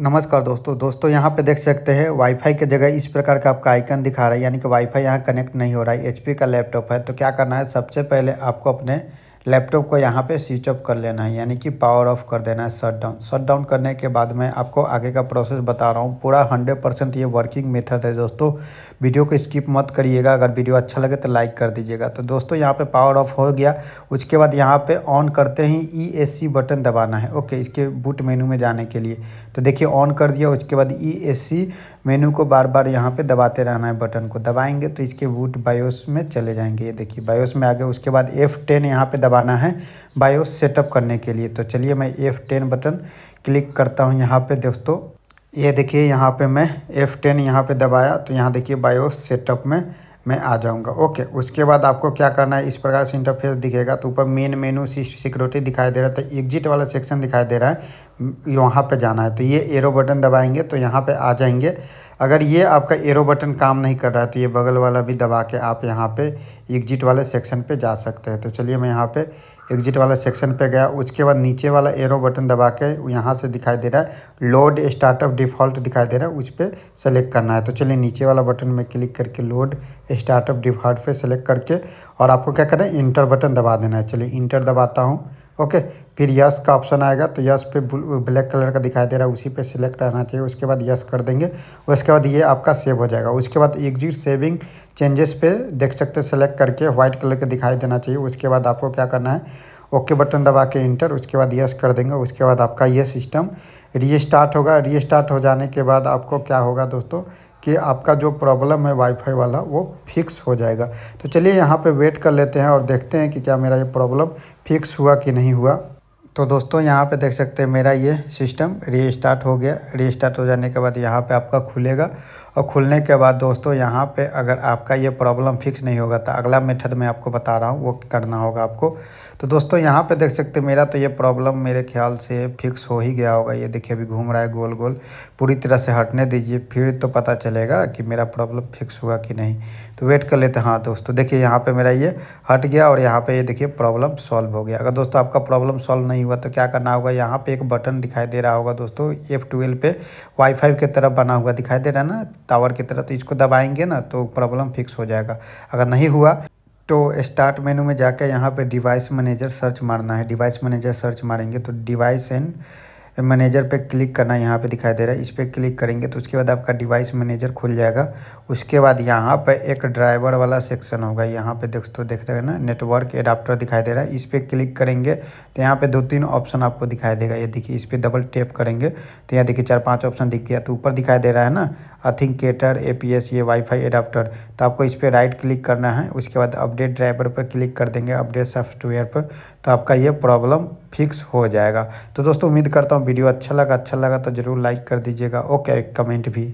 नमस्कार दोस्तों दोस्तों यहाँ पे देख सकते हैं वाईफाई के जगह इस प्रकार का आपका आइकन दिखा रहा है यानी कि वाईफाई यहाँ कनेक्ट नहीं हो रहा है एचपी का लैपटॉप है तो क्या करना है सबसे पहले आपको अपने लैपटॉप को यहाँ पे स्विच ऑफ कर लेना है यानी कि पावर ऑफ कर देना है शट डाउन शट डाउन करने के बाद मैं आपको आगे का प्रोसेस बता रहा हूँ पूरा हंड्रेड परसेंट ये वर्किंग मेथड है दोस्तों वीडियो को स्किप मत करिएगा अगर वीडियो अच्छा लगे तो लाइक कर दीजिएगा तो दोस्तों यहाँ पर पावर ऑफ हो गया उसके बाद यहाँ पर ऑन करते ही ई एस सी बटन दबाना है ओके इसके बूट मेनू में जाने के लिए तो देखिए ऑन कर दिया उसके बाद ई e सी मेनू को बार बार यहाँ पे दबाते रहना है बटन को दबाएंगे तो इसके बूट बायोस में चले जाएंगे ये देखिए बायोस में आ गए उसके बाद एफ़ टेन यहाँ पर दबाना है बायोस सेटअप करने के लिए तो चलिए मैं एफ़ टेन बटन क्लिक करता हूँ यहाँ पर दोस्तों ये देखिए यहाँ पर मैं एफ़ टेन यहाँ पर दबाया तो यहाँ देखिए बायोस सेटअप में मैं आ जाऊँगा ओके उसके बाद आपको क्या करना है इस प्रकार से इंटरफेस दिखेगा तो ऊपर मेन मेनू सिक्योरिटी दिखाई दे रहा है तो एग्जिट वाला सेक्शन दिखाई दे रहा है यहाँ पे जाना है तो ये एरो बटन दबाएंगे तो यहाँ पे आ जाएंगे अगर ये आपका एरो बटन काम नहीं कर रहा है तो ये बगल वाला भी दबा के आप यहाँ पे एग्जिट वाले सेक्शन पे जा सकते हैं तो चलिए मैं यहाँ पे एग्जिट वाला सेक्शन पे गया उसके बाद नीचे वाला एरो बटन दबा के यहाँ से दिखाई दे रहा है लोड स्टार्टअप डिफ़ॉल्ट दिखाई दे रहा है उस पर सेलेक्ट करना है तो चलिए नीचे वाला बटन में क्लिक करके लोड स्टार्टअप डिफ़ॉल्ट पर सेलेक्ट करके और आपको क्या करना है इंटर बटन दबा देना है चलिए इंटर दबाता हूँ ओके फिर यस का ऑप्शन आएगा तो यस पे ब्लैक कलर का दिखाई दे रहा है उसी पे सिलेक्ट रहना चाहिए उसके बाद यस कर देंगे उसके बाद ये आपका सेव हो जाएगा उसके बाद एग्जिट सेविंग चेंजेस पे देख सकते हैं सेलेक्ट करके व्हाइट कलर का दिखाई देना चाहिए उसके बाद आपको क्या करना है ओके बटन दबा के इंटर उसके बाद यस कर देंगे उसके बाद आपका ये सिस्टम रीस्टार्ट होगा रीस्टार्ट हो जाने के बाद आपको क्या होगा दोस्तों कि आपका जो प्रॉब्लम है वाईफाई वाला वो फिक्स हो जाएगा तो चलिए यहाँ पे वेट कर लेते हैं और देखते हैं कि क्या मेरा ये प्रॉब्लम फिक्स हुआ कि नहीं हुआ तो दोस्तों यहाँ पे देख सकते हैं मेरा ये सिस्टम रीस्टार्ट हो गया रीस्टार्ट हो जाने के बाद यहाँ पे आपका खुलेगा और खुलने के बाद दोस्तों यहाँ पे अगर आपका ये प्रॉब्लम फिक्स नहीं होगा तो अगला मेथड मैं आपको बता रहा हूँ वो करना होगा आपको तो दोस्तों यहाँ पे देख सकते हैं मेरा तो ये प्रॉब्लम मेरे ख्याल से फिक्स हो ही गया होगा ये देखिए अभी घूम रहा है गोल गोल पूरी तरह से हटने दीजिए फिर तो पता चलेगा कि मेरा प्रॉब्लम फिक्स हुआ कि नहीं तो वेट कर लेते हाँ दोस्तों देखिए यहाँ पर मेरा ये हट गया और यहाँ पर ये देखिए प्रॉब्लम सॉल्व हो गया अगर दोस्तों आपका प्रॉब्लम सॉल्व नहीं नहीं हुआ तो क्या करना होगा यहाँ पे एक बटन दिखाई दे रहा होगा दोस्तों एफ ट्वेल्व पे वाईफाई के तरफ बना हुआ दिखाई दे रहा है ना टावर की तरफ तो इसको दबाएंगे ना तो प्रॉब्लम फिक्स हो जाएगा अगर नहीं हुआ तो स्टार्ट मेनू में जाकर यहाँ पर डिवाइस मैनेजर सर्च मारना है डिवाइस मैनेजर सर्च मारेंगे तो डिवाइस एंड मैनेजर पे क्लिक करना यहाँ पे दिखाई दे रहा है इस पर क्लिक करेंगे तो उसके बाद आपका डिवाइस मैनेजर खुल जाएगा उसके बाद यहाँ पे एक ड्राइवर वाला सेक्शन होगा यहाँ पे दोस्तों देखते हैं ना नेटवर्क एडाप्टर दिखाई दे रहा है इस पर क्लिक करेंगे तो यहाँ पे दो तीन ऑप्शन आपको दिखाई देगा ये देखिए इस पर डबल टेप करेंगे तो यहाँ देखिए चार पाँच ऑप्शन दिख गया तो ऊपर दिखाई दे रहा है ना अथिंकेटर ए पी एस ये वाईफाई एडाप्टर तो आपको इस पर राइट क्लिक करना है उसके बाद अपडेट ड्राइवर पर क्लिक कर देंगे अपडेट सॉफ्टवेयर पर तो आपका ये प्रॉब्लम फिक्स हो जाएगा तो दोस्तों उम्मीद करता हूँ वीडियो अच्छा लगा अच्छा लगा तो ज़रूर लाइक कर दीजिएगा ओके कमेंट भी